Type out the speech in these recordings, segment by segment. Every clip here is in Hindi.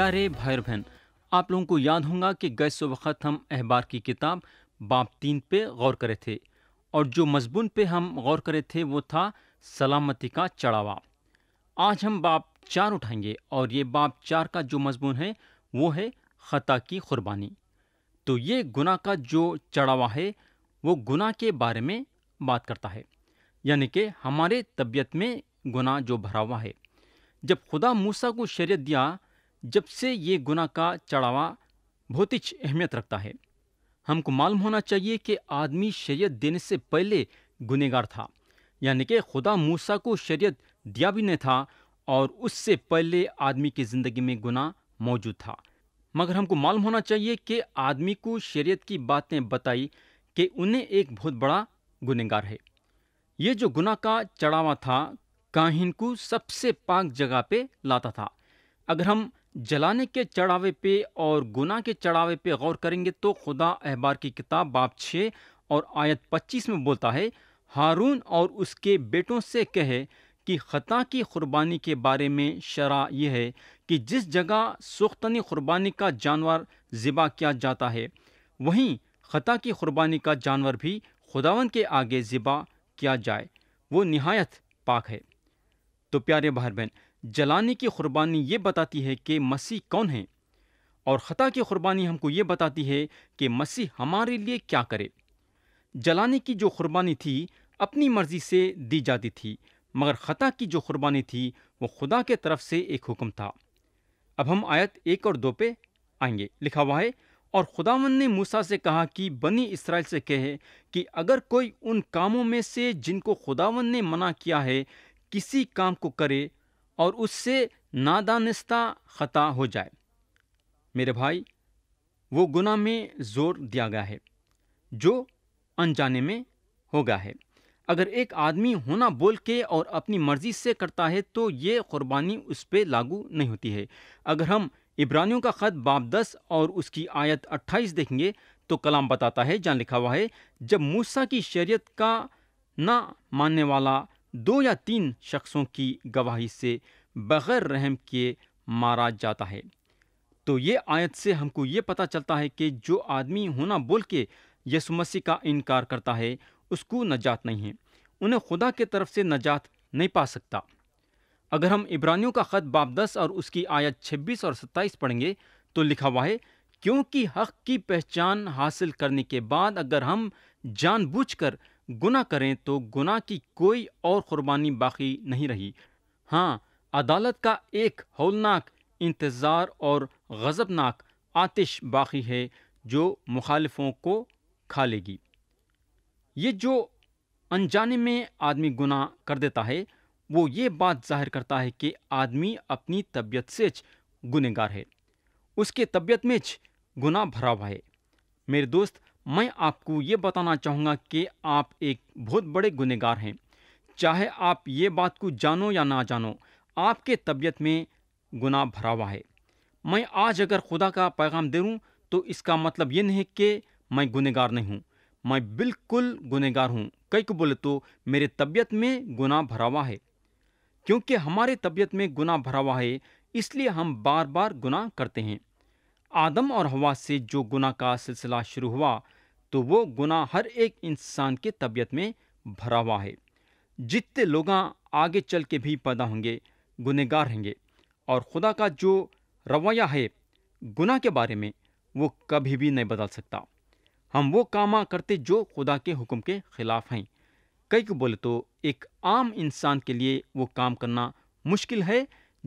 प्यारे भाई बहन आप लोगों को याद होगा कि गए वक्त हम अहबार की किताब बाप तीन पे गौर करे थे और जो मजबून पे हम गौर करे थे वो था सलामती का चढ़ावा आज हम बाप चार उठाएंगे और ये बाप चार का जो मजमून है वो है ख़ता की क़ुरबानी तो ये गुना का जो चढ़ावा है वो गुना के बारे में बात करता है यानी कि हमारे तबीयत में गुना जो भरा हुआ है जब खुदा मूसा को शरीयत दिया जब से ये गुना का चढ़ावा भौतिक अहमियत रखता है हमको मालूम होना चाहिए कि आदमी शरीयत देने से पहले गुनेगार था यानी कि खुदा मूसा को शरीयत दिया भी नहीं था और उससे पहले आदमी की ज़िंदगी में गुना मौजूद था मगर हमको मालूम होना चाहिए कि आदमी को शरीयत की बातें बताई कि उन्हें एक बहुत बड़ा गुनेगार है ये जो गुना का चढ़ावा था काहिन को सबसे पाक जगह पे लाता था अगर हम जलाने के चढ़ावे पे और गुना के चढ़ावे पे गौर करेंगे तो खुदा अहबार की किताब बाप छः और आयत पच्चीस में बोलता है हारून और उसके बेटों से कहे कि ख़ता की कुरबानी के बारे में शरा यह है कि जिस जगह सुख्तनी कुरबानी का जानवर ज़िबा किया जाता है वहीं ख़ता की कुरबानी का जानवर भी खुदावन के आगे ज़िबा किया जाए वो नहायत पाक है तो प्यारे भाई बहन जलाने की कुर्बानी ये बताती है कि मसीह कौन है और ख़ता की कुर्बानी हमको ये बताती है कि मसीह हमारे लिए क्या करे जलाने की जो कुर्बानी थी अपनी मर्जी से दी जाती थी मगर ख़ता की जो कुर्बानी थी वो खुदा के तरफ से एक हुक्म था अब हम आयत एक और दो पे आएंगे लिखा हुआ है और खुदावन ने मूसा से कहा कि बनी इसराइल से कहे कि अगर कोई उन कामों में से जिनको खुदावन ने मना किया है किसी काम को करे और उससे नादानिस्ता ख़ता हो जाए मेरे भाई वो गुनाह में ज़ोर दिया गया है जो अनजाने में होगा है अगर एक आदमी होना बोल के और अपनी मर्ज़ी से करता है तो ये क़ुरबानी उस पर लागू नहीं होती है अगर हम इब्रानियों का ख़त बाब दस और उसकी आयत अट्ठाईस देखेंगे तो कलाम बताता है जहाँ लिखा हुआ है जब मूसा की शरीयत का ना मानने वाला दो या तीन शख्सों की गवाही से बग़ैर रहम किए मारा जाता है तो ये आयत से हमको ये पता चलता है कि जो आदमी होना बोल के यसु मसीह का इनकार करता है उसको नजात नहीं है उन्हें खुदा के तरफ से नजात नहीं पा सकता अगर हम इब्रानियों का ख़त बाप दस और उसकी आयत छब्बीस और सत्ताईस पढ़ेंगे तो लिखा हुआ है क्योंकि हक की पहचान हासिल करने के बाद अगर हम जानबूझकर गुना करें तो गुना की कोई और कुर्बानी बाकी नहीं रही हाँ अदालत का एक हौलनाक इंतज़ार और गज़बनाक आतिश बाकी है जो मुखालफों को खा लेगी ये जो अनजाने में आदमी गुना कर देता है वो ये बात जाहिर करता है कि आदमी अपनी तबीयत से गुनेगार है उसके तबीयत में गुना भरा हुआ है मेरे दोस्त मैं आपको ये बताना चाहूँगा कि आप एक बहुत बड़े गुनहगार हैं चाहे आप ये बात को जानो या ना जानो आपके तबीयत में गुनाह भरा हुआ है मैं आज अगर खुदा का पैगाम दे रूँ तो इसका मतलब ये नहीं कि मैं गुनहगार नहीं हूँ मैं बिल्कुल गुनहगार हूँ कई को बोले तो मेरे तबीयत में गुनाह भरा हुआ है क्योंकि हमारे तबीयत में गुनाह भरा हुआ है इसलिए हम बार बार गुनाह करते हैं आदम और हवा से जो गुनाह का सिलसिला शुरू हुआ तो वो गुना हर एक इंसान के तबीयत में भरा हुआ है जितने लोग आगे चल के भी पैदा होंगे गुनहगार होंगे और खुदा का जो रवैया है गुना के बारे में वो कभी भी नहीं बदल सकता हम वो काम करते जो खुदा के हुक्म के खिलाफ हैं कई को बोले तो एक आम इंसान के लिए वो काम करना मुश्किल है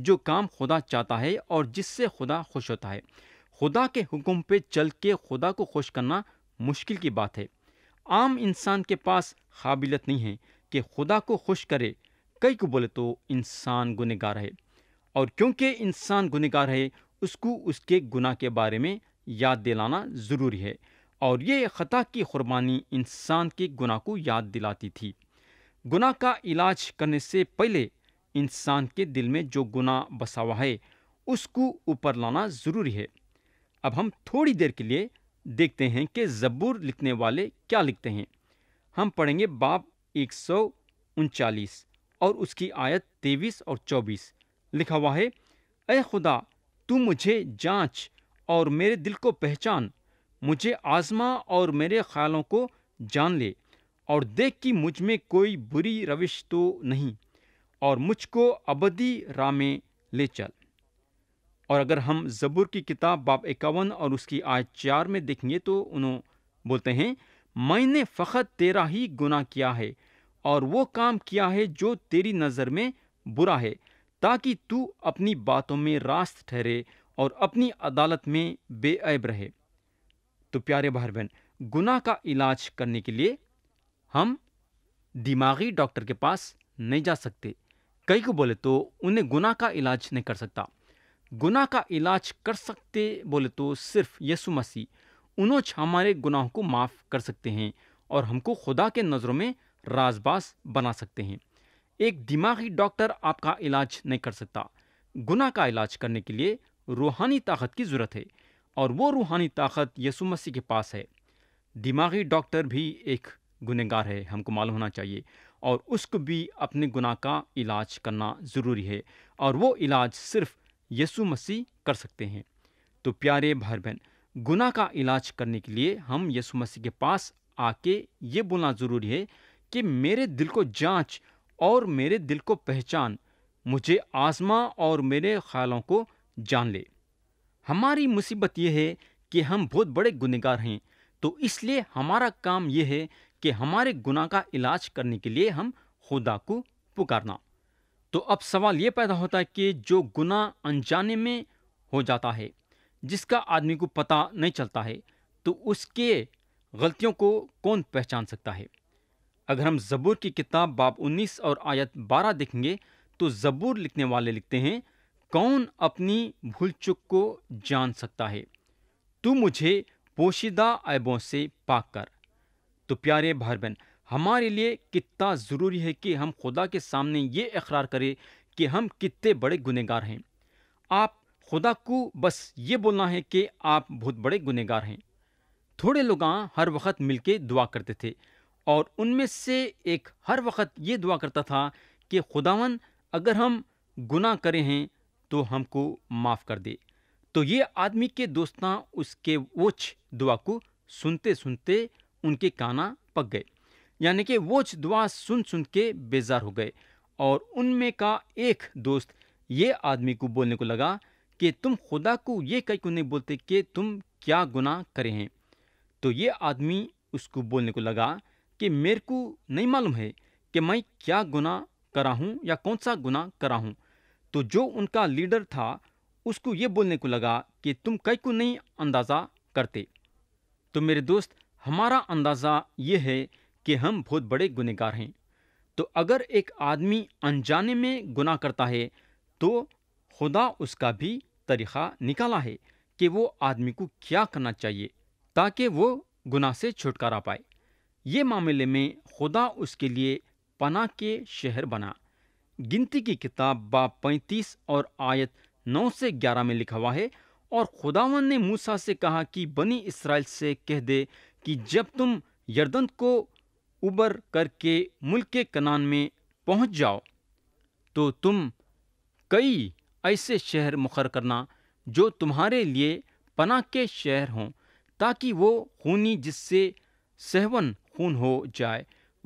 जो काम खुदा चाहता है और जिससे खुदा खुश होता है खुदा के हुक्म पे चल के खुदा को खुश करना मुश्किल की बात है आम इंसान के पास काबिलियत नहीं है कि खुदा को खुश करे कई को बोले तो इंसान गुनहगार है और क्योंकि इंसान गुनहगार है उसको उसके गुनाह के बारे में याद दिलाना ज़रूरी है और ये ख़ता की कुर्बानी इंसान के गुनाह को याद दिलाती थी गुनाह का इलाज करने से पहले इंसान के दिल में जो गुनाह बसा हुआ है उसको ऊपर लाना ज़रूरी है अब हम थोड़ी देर के लिए देखते हैं कि ज़बूर लिखने वाले क्या लिखते हैं हम पढ़ेंगे बाप एक सौ उनचालीस और उसकी आयत तेईस और चौबीस लिखा हुआ है अय खुदा तू मुझे जांच और मेरे दिल को पहचान मुझे आजमा और मेरे ख्यालों को जान ले और देख कि मुझ में कोई बुरी रविश तो नहीं और मुझको अबदी राह में ले चल और अगर हम ज़बूर की किताब बाब इक्यावन और उसकी आय चार में देखेंगे तो उन्होंने बोलते हैं मैंने फ़कत तेरा ही गुना किया है और वो काम किया है जो तेरी नज़र में बुरा है ताकि तू अपनी बातों में रास्त ठहरे और अपनी अदालत में बेअब रहे तो प्यारे भाई बहन गुनाह का इलाज करने के लिए हम दिमागी डॉक्टर के पास नहीं जा सकते कई को बोले तो उन्हें गुनाह का इलाज नहीं कर सकता गुनाह का इलाज कर सकते बोले तो सिर्फ यसु मसीह उन्होंने हमारे गुनाहों को माफ़ कर सकते हैं और हमको खुदा के नज़रों में राजबास बना सकते हैं एक दिमागी डॉक्टर आपका इलाज नहीं कर सकता गुनाह का इलाज करने के लिए रूहानी ताकत की ज़रूरत है और वो रूहानी ताकत यसु मसीह के पास है दिमागी डॉक्टर भी एक गुनहगार है हमको मालूम होना चाहिए और उसको भी अपने गुनाह का इलाज करना ज़रूरी है और वो इलाज सिर्फ यीशु मसीह कर सकते हैं तो प्यारे भाई बहन गुना का इलाज करने के लिए हम यसु मसीह के पास आके ये बोलना ज़रूरी है कि मेरे दिल को जांच और मेरे दिल को पहचान मुझे आजमा और मेरे ख्यालों को जान ले हमारी मुसीबत यह है कि हम बहुत बड़े गुनहगार हैं तो इसलिए हमारा काम यह है कि हमारे गुनाह का इलाज करने के लिए हम खुदा को पुकारना तो अब सवाल ये पैदा होता है कि जो गुना अनजाने में हो जाता है जिसका आदमी को पता नहीं चलता है तो उसके गलतियों को कौन पहचान सकता है अगर हम ज़बूर की किताब बाब 19 और आयत 12 देखेंगे तो ज़बूर लिखने वाले लिखते हैं कौन अपनी भूल चुक को जान सकता है तू मुझे पोशीदा ऐबों से पाक कर तो प्यारे भाई बहन हमारे लिए कितना ज़रूरी है कि हम खुदा के सामने ये इकरार करें कि हम कितने बड़े गुनहगार हैं आप खुदा को बस ये बोलना है कि आप बहुत बड़े गुनहगार हैं थोड़े लोग हर वक्त के दुआ करते थे और उनमें से एक हर वक्त ये दुआ करता था कि खुदावन अगर हम गुनाह करें हैं तो हमको माफ़ कर दे तो ये आदमी के दोस्त उसके वोच दुआ को सुनते सुनते उनके काना पक गए यानी कि वो दुआ सुन सुन के बेजार हो गए और उनमें का एक दोस्त ये आदमी को बोलने को लगा कि तुम खुदा को ये कह क्यों नहीं बोलते कि तुम क्या गुनाह करे हैं तो ये आदमी उसको बोलने को लगा कि मेरे को नहीं मालूम है कि मैं क्या गुनाह करा हूँ या कौन सा गुनाह करा हूँ तो जो उनका लीडर था उसको ये बोलने को लगा कि तुम कई को नहीं अंदाज़ा करते तो मेरे दोस्त हमारा अंदाज़ा ये है कि हम बहुत बड़े गुनहगार हैं तो अगर एक आदमी अनजाने में गुनाह करता है तो खुदा उसका भी तरीक़ा निकाला है कि वो आदमी को क्या करना चाहिए ताकि वो गुनाह से छुटकारा पाए ये मामले में खुदा उसके लिए पना के शहर बना गिनती की किताब बाप पैंतीस और आयत नौ से ग्यारह में लिखा हुआ है और खुदावन ने मूसा से कहा कि बनी इसराइल से कह दे कि जब तुम यर्दन को उबर करके मुल्क के कनान में पहुंच जाओ तो तुम कई ऐसे शहर मुखर करना जो तुम्हारे लिए पना के शहर हों ताकि वो खूनी जिससे सहवन खून हो जाए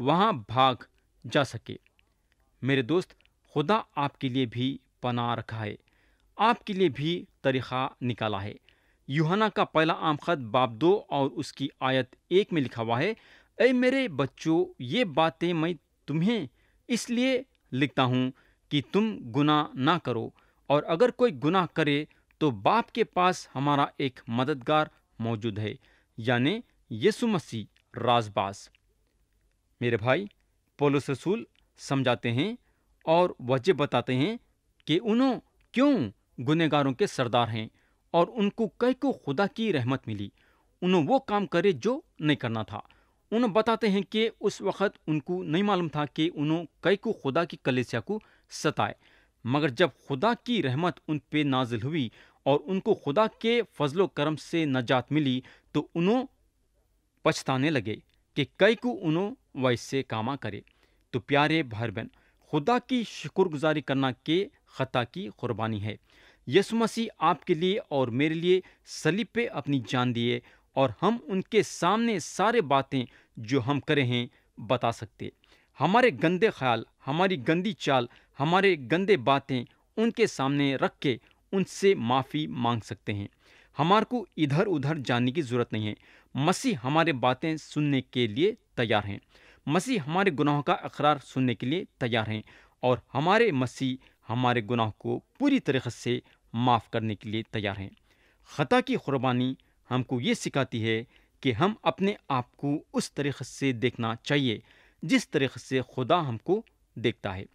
वहाँ भाग जा सके मेरे दोस्त खुदा आपके लिए भी पना रखा है आपके लिए भी तरीक़ा निकाला है यूहाना का पहला आम खत बाब दो और उसकी आयत एक में लिखा हुआ है ए मेरे बच्चों ये बातें मैं तुम्हें इसलिए लिखता हूँ कि तुम गुनाह ना करो और अगर कोई गुनाह करे तो बाप के पास हमारा एक मददगार मौजूद है यानि यीशु मसीह राजबास मेरे भाई पोलो रसूल समझाते हैं और वजह बताते हैं कि उन्हों क्यों गुनेगारों के सरदार हैं और उनको कई को खुदा की रहमत मिली उन्होंने वो काम करे जो नहीं करना था उन बताते हैं कि उस वक़्त उनको नहीं मालूम था कि उन्हों कई को खुदा की कलेसिया को सताए मगर जब खुदा की रहमत उन पे नाजिल हुई और उनको खुदा के फजलो करम से नजात मिली तो उन्हों पछताने लगे कि कई को उन्हों वैसे कामा करे तो प्यारे भाई बहन खुदा की शुक्रगुजारी करना के ख़ता की कुर्बानी है यसु मसीह आपके लिए और मेरे लिए सलीब पे अपनी जान दिए और हम उनके सामने सारे बातें जो हम करे हैं बता सकते हमारे गंदे ख्याल हमारी गंदी चाल हमारे गंदे बातें उनके सामने रख के उनसे माफ़ी मांग सकते हैं हमारे को इधर उधर जाने की ज़रूरत नहीं है मसीह हमारे बातें सुनने के लिए तैयार हैं मसीह हमारे गुनाहों का अकरार सुनने के लिए तैयार हैं और हमारे मसीह हमारे गुनाह को पूरी तरीक़े से माफ़ करने के लिए तैयार हैं ख़ता की कुरबानी हमको ये सिखाती है कि हम अपने आप को उस तरीक़े से देखना चाहिए जिस तरीक़े से खुदा हमको देखता है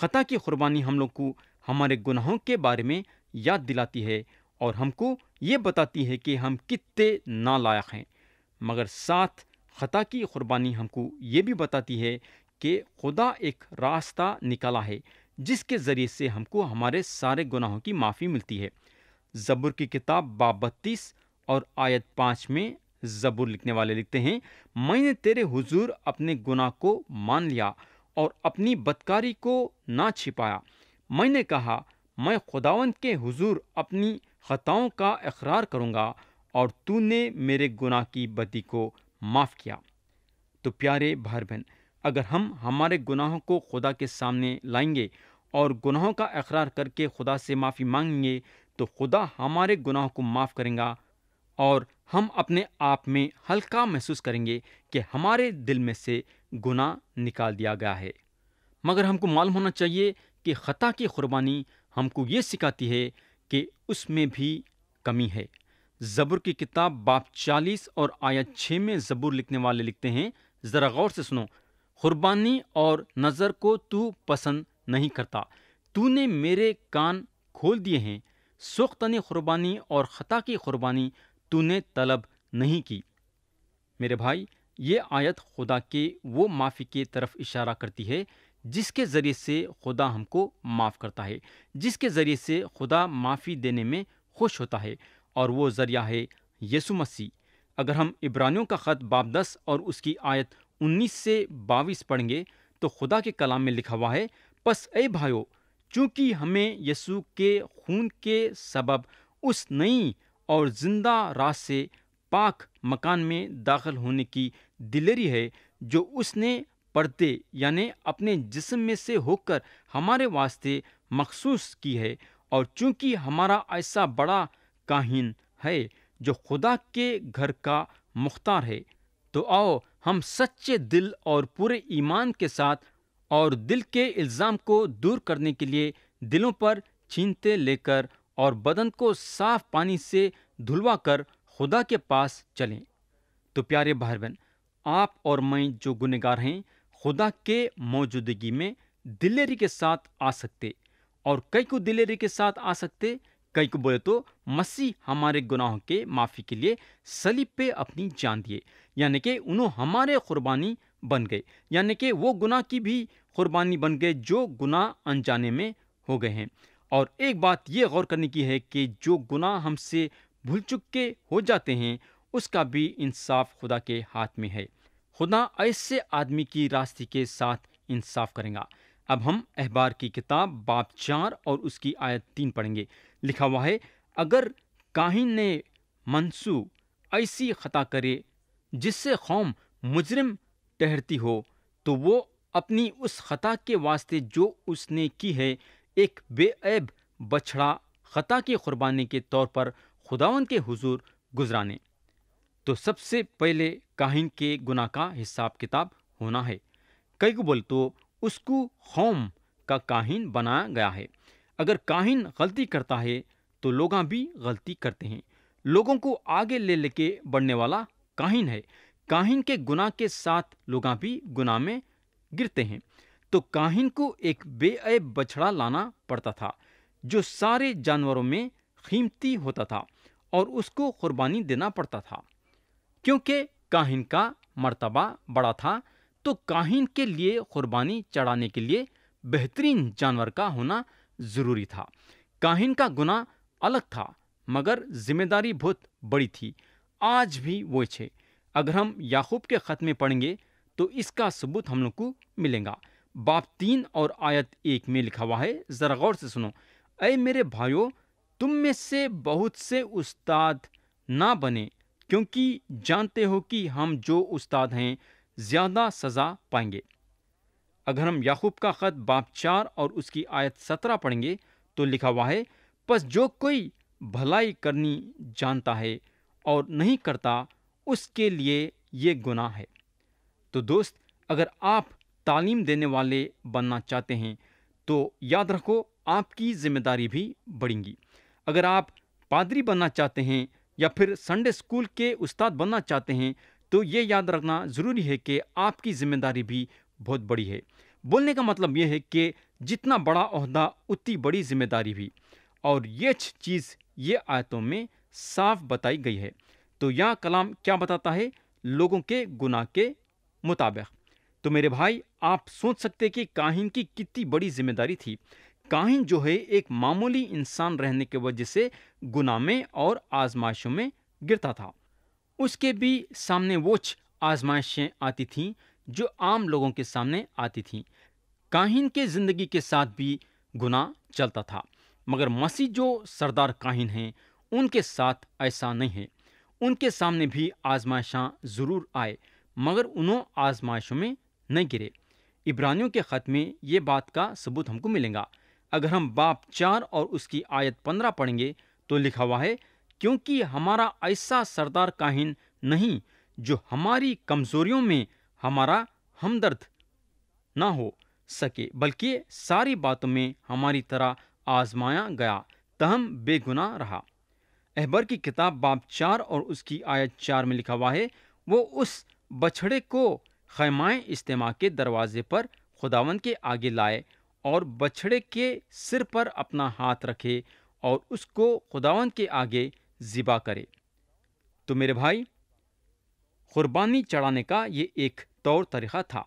ख़ता की क़ुरबानी हम लोग को हमारे गुनाहों के बारे में याद दिलाती है और हमको ये बताती है कि हम कितने नालायक हैं मगर साथ ख़ता की क़ुरबानी हमको ये भी बताती है कि खुदा एक रास्ता निकला है जिसके ज़रिए से हमको हमारे सारे गुनाहों की माफ़ी मिलती है ज़बुर की किताब बाब बत्तीस और आयत पाँच में जबुर लिखने वाले लिखते हैं मैंने तेरे हुजूर अपने गुनाह को मान लिया और अपनी बदकारी को ना छिपाया मैंने कहा मैं खुदावन के हुजूर अपनी खताओं का इकरार करूँगा और तूने मेरे गुनाह की बदी को माफ़ किया तो प्यारे भाई बहन अगर हम हमारे गुनाहों को खुदा के सामने लाएंगे और गुनाहों का इकरार करके खुदा से माफ़ी मांगेंगे तो खुदा हमारे गुनाहों को माफ़ करेगा और हम अपने आप में हल्का महसूस करेंगे कि हमारे दिल में से गुना निकाल दिया गया है मगर हमको मालूम होना चाहिए कि ख़ता की कुरबानी हमको ये सिखाती है कि उसमें भी कमी है ज़बर की किताब बाप चालीस और आया छः में ज़बर लिखने वाले लिखते हैं ज़रा गौर से सुनो कुरबानी और नज़र को तू पसंद नहीं करता तूने मेरे कान खोल दिए हैं सोख्तनी कुरबानी और ख़ता की कुरबानी तूने तलब नहीं की मेरे भाई ये आयत खुदा के वो माफ़ी की तरफ इशारा करती है जिसके ज़रिए से खुदा हमको माफ़ करता है जिसके ज़रिए से खुदा माफ़ी देने में खुश होता है और वो ज़रिया है यसु मसीह अगर हम इब्रानियों का ख़त बाब दस और उसकी आयत उन्नीस से बाईस पढ़ेंगे तो खुदा के कलाम में लिखा हुआ है बस ए भाइयों चूँकि हमें यसु के खून के सबब उस नई और जिंदा रात से पाक मकान में दाखिल होने की दिलेरी है जो उसने पर्दे यानि अपने जिस्म में से होकर हमारे वास्ते मखसूस की है और चूंकि हमारा ऐसा बड़ा काहिन है जो खुदा के घर का मुख्तार है तो आओ हम सच्चे दिल और पूरे ईमान के साथ और दिल के इल्ज़ाम को दूर करने के लिए दिलों पर छीनते लेकर और बदन को साफ पानी से धुलवा कर खुदा के पास चलें तो प्यारे भाई बहन आप और मैं जो गुनहगार हैं खुदा के मौजूदगी में दिलेरी के साथ आ सकते और कई को दिलेरी के साथ आ सकते कई को बोले तो मसीह हमारे गुनाहों के माफ़ी के लिए सलीब पे अपनी जान दिए यानी कि उन्होंने हमारे कुर्बानी बन गए यानी कि वो गुनाह की भी कुर्बानी बन गए जो गुनाह अनजाने में हो गए हैं और एक बात ये गौर करने की है कि जो गुनाह हमसे भूल चुक के हो जाते हैं उसका भी इंसाफ खुदा के हाथ में है खुदा ऐसे आदमी की रास्ते के साथ इंसाफ करेगा अब हम अहबार की किताब बाप चार और उसकी आयत तीन पढ़ेंगे लिखा हुआ है अगर काहिन ने मंसू ऐसी खता करे जिससे कौम मुजरिम ठहरती हो तो वो अपनी उस खता के वास्ते जो उसने की है एक बेऐब बछड़ा ख़ता की कुर्बानी के तौर पर खुदावन के हुजूर गुजराने तो सबसे पहले काहिन के गुना का हिसाब किताब होना है कई को बोल तो उसको कौम का काहिन बनाया गया है अगर काहिन गलती करता है तो लोग भी गलती करते हैं लोगों को आगे ले लेके बढ़ने वाला काहिन है काहिन के गुना के साथ लोग भी गुना में गिरते हैं तो काहिन को एक बेअब बछड़ा लाना पड़ता था जो सारे जानवरों में कीमती होता था और उसको कुर्बानी देना पड़ता था क्योंकि काहिन का मर्तबा बड़ा था तो काहिन के लिए कुर्बानी चढ़ाने के लिए बेहतरीन जानवर का होना ज़रूरी था काहिन का गुना अलग था मगर जिम्मेदारी बहुत बड़ी थी आज भी वो छे अगर हम याकूब के ख़त में पढ़ेंगे तो इसका सबूत हम लोग को मिलेगा बाप तीन और आयत एक में लिखा हुआ है ज़रा गौर से सुनो अय मेरे भाइयों तुम में से बहुत से उस्ताद ना बने क्योंकि जानते हो कि हम जो उस्ताद हैं ज़्यादा सज़ा पाएंगे अगर हम याकूब का ख़त बाप चार और उसकी आयत सत्रह पढ़ेंगे तो लिखा हुआ है बस जो कोई भलाई करनी जानता है और नहीं करता उसके लिए ये गुनाह है तो दोस्त अगर आप तालीम देने वाले बनना चाहते हैं तो याद रखो आपकी जिम्मेदारी भी बढ़ेंगी अगर आप पादरी बनना चाहते हैं या फिर संडे स्कूल के उस्ताद बनना चाहते हैं तो ये याद रखना ज़रूरी है कि आपकी जिम्मेदारी भी बहुत बड़ी है बोलने का मतलब ये है कि जितना बड़ा अहदा उतनी बड़ी जिम्मेदारी भी और ये चीज़ ये आयतों में साफ बताई गई है तो यह कलाम क्या बताता है लोगों के गुनाह के मुताबिक तो मेरे भाई आप सोच सकते कि काहिन की कितनी बड़ी जिम्मेदारी थी काहिन जो है एक मामूली इंसान रहने के वजह से गुना में और आजमाइशों में गिरता था उसके भी सामने वो आजमाइशें आती थीं जो आम लोगों के सामने आती थीं काहिन के ज़िंदगी के साथ भी गुनाह चलता था मगर मसीह जो सरदार काहिन हैं उनके साथ ऐसा नहीं है उनके सामने भी आजमाइशा ज़रूर आए मगर उन्होंने आजमाइशों में न गिरे इब्रानियों के ख़त में ये बात का सबूत हमको मिलेगा अगर हम बाप चार और उसकी आयत पंद्रह पढ़ेंगे तो लिखा हुआ है क्योंकि हमारा ऐसा सरदार काहिन नहीं जो हमारी कमजोरियों में हमारा हमदर्द ना हो सके बल्कि सारी बातों में हमारी तरह आजमाया गया तहम बेगुना रहा अहबर की किताब बाप चार और उसकी आयत चार में लिखा हुआ है वो उस बछड़े को खैमाए इज्तम के दरवाजे पर खुदावन के आगे लाए और बछड़े के सिर पर अपना हाथ रखे और उसको खुदावन के आगे ज़िबा करे तो मेरे भाई कुर्बानी चढ़ाने का ये एक तौर तरीक़ा था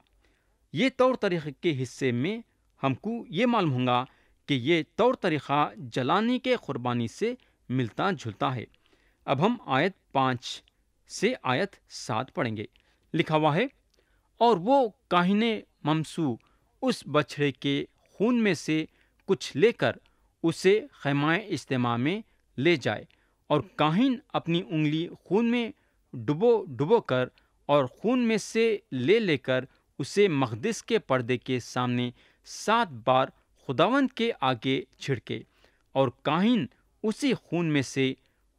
ये तौर तरीक़े के हिस्से में हमको ये मालूम होगा कि ये तौर तरीक़ा जलाने के कुरबानी से मिलता जुलता है अब हम आयत पाँच से आयत सात पढ़ेंगे लिखा हुआ है और वो काहिने ममसू उस बछड़े के खून में से कुछ लेकर उसे खैमाए इज्तम में ले जाए और काहिन अपनी उंगली खून में डुबो डुबो कर और खून में से ले लेकर उसे मकदस के पर्दे के सामने सात बार खुदावंद के आगे छिड़के और काहिन उसी खून में से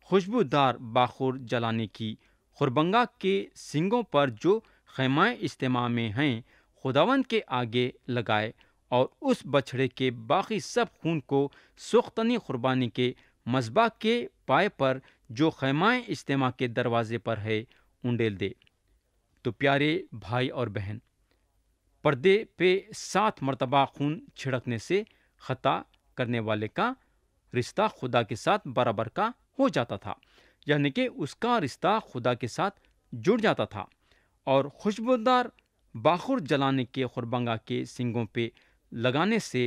खुशबूदार बाखुर जलाने की खुरबंगा के सिंगों पर जो खैमा इज्तम में हैं खुदावंद के आगे लगाए और उस बछड़े के बाकी सब खून को सुख्तनी कुरबानी के मजबा के पाए पर जो खैमाए इज्तम के दरवाजे पर है उंडेल दे तो प्यारे भाई और बहन पर्दे पे सात मरतबा खून छिड़कने से ख़ता करने वाले का रिश्ता खुदा के साथ बराबर का हो जाता था यानी कि उसका रिश्ता खुदा के साथ जुड़ जाता था और खुशबूदार बाखुर जलाने के खुरबंगा के सिंगों पे लगाने से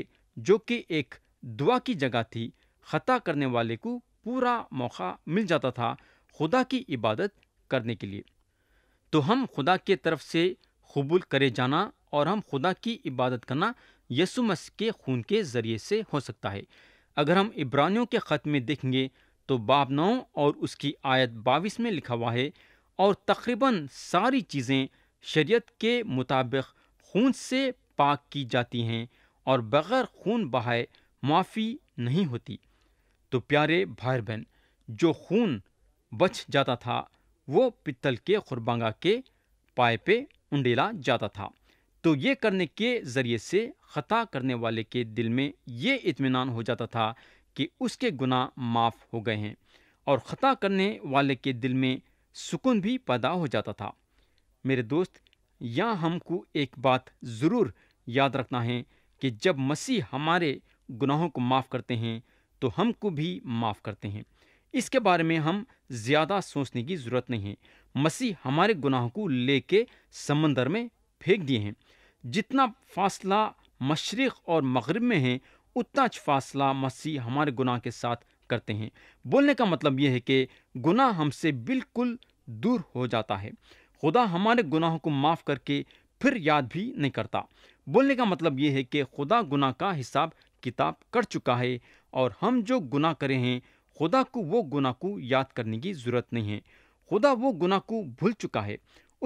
जो कि एक दुआ की जगह थी ख़ता करने वाले को पूरा मौका मिल जाता था खुदा की इबादत करने के लिए तो हम खुदा के तरफ से कबूल करे जाना और हम खुदा की इबादत करना यसु मसीह के खून के ज़रिए से हो सकता है अगर हम इब्रानियों के ख़त में देखेंगे तो बाब नौ और उसकी आयत बाविस में लिखा हुआ है और तकरीबन सारी चीज़ें शरीयत के मुताबिक खून से पाक की जाती हैं और बग़ैर खून बहाए माफ़ी नहीं होती तो प्यारे भाई बहन जो खून बच जाता था वो पित्तल के खुरबांगा के पाए पे उंडेला जाता था तो ये करने के ज़रिए से ख़ता करने वाले के दिल में ये इत्मीनान हो जाता था कि उसके गुनाह माफ़ हो गए हैं और ख़ता करने वाले के दिल में सुकून भी पैदा हो जाता था मेरे दोस्त यहाँ हमको एक बात ज़रूर याद रखना है कि जब मसीह हमारे गुनाहों को माफ़ करते हैं तो हमको भी माफ़ करते हैं इसके बारे में हम ज़्यादा सोचने की ज़रूरत नहीं है मसीह हमारे गुनाहों को लेके समंदर में फेंक दिए हैं जितना फासला मशरक़ और मगरब में है उतना फासला मसीह हमारे गुनाह के साथ करते हैं बोलने का मतलब यह है कि गुनाह हमसे बिल्कुल दूर हो जाता है खुदा हमारे गुनाहों को माफ़ करके फिर याद भी नहीं करता बोलने का मतलब यह है कि खुदा गुनाह का हिसाब किताब कर चुका है और हम जो गुनाह करे हैं खुदा को वो गुनाह को याद करने की ज़रूरत नहीं है खुदा वो गुनाह को भूल चुका है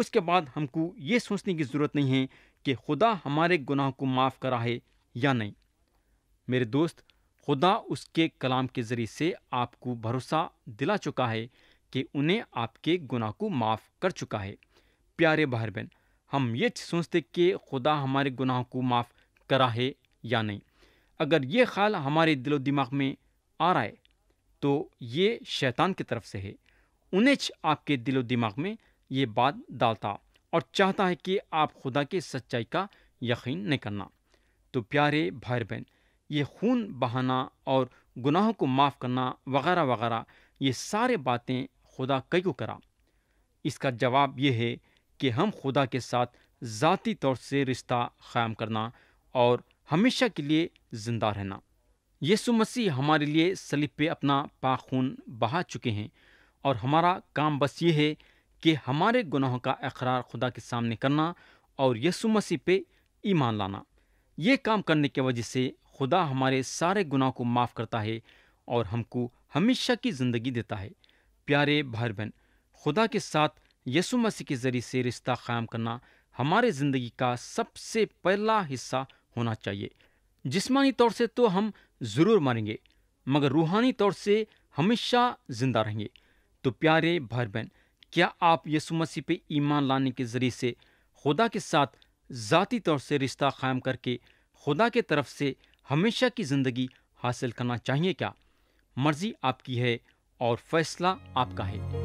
उसके बाद हमको ये सोचने की ज़रूरत नहीं है कि खुदा हमारे गुनाह को माफ़ करा है या नहीं मेरे दोस्त खुदा उसके कलाम के ज़रिए से आपको भरोसा दिला चुका है कि उन्हें आपके गुनाह को माफ़ कर चुका है प्यारे भाई बहन हम ये सोचते कि खुदा हमारे गुनाहों को माफ़ करा है या नहीं अगर ये ख्याल हमारे दिलो दिमाग में आ रहा है तो ये शैतान की तरफ से है उन्हें आपके दिलो दिमाग में ये बात डालता और चाहता है कि आप खुदा की सच्चाई का यकीन नहीं करना तो प्यारे भाई बहन ये खून बहाना और गुनाहों को माफ़ करना वगैरह वगैरह ये सारे बातें खुदा कई को करा इसका जवाब यह है कि हम खुदा के साथ ज़ाती तौर से रिश्ता क़ायम करना और हमेशा के लिए ज़िंदा रहना यसु मसीह हमारे लिए सलीब पे अपना पाक खून बहा चुके हैं और हमारा काम बस ये है कि हमारे गुनाहों का इकरार खुदा के सामने करना और यसु मसीह पे ईमान लाना ये काम करने की वजह से खुदा हमारे सारे गुनाह को माफ़ करता है और हमको हमेशा की ज़िंदगी देता है प्यारे भाई बहन खुदा के साथ यसु मसीह के ज़रिए से रिश्ता क़ायम करना हमारे ज़िंदगी का सबसे पहला हिस्सा होना चाहिए जिस्मानी तौर से तो हम ज़रूर मरेंगे मगर रूहानी तौर से हमेशा जिंदा रहेंगे तो प्यारे भाई बहन क्या आप यसु मसीह पे ईमान लाने के ज़रिए से खुदा के साथ ज़ाती तौर से रिश्ता कायम करके खुदा के तरफ से हमेशा की जिंदगी हासिल करना चाहिए क्या मर्जी आपकी है और फैसला आपका है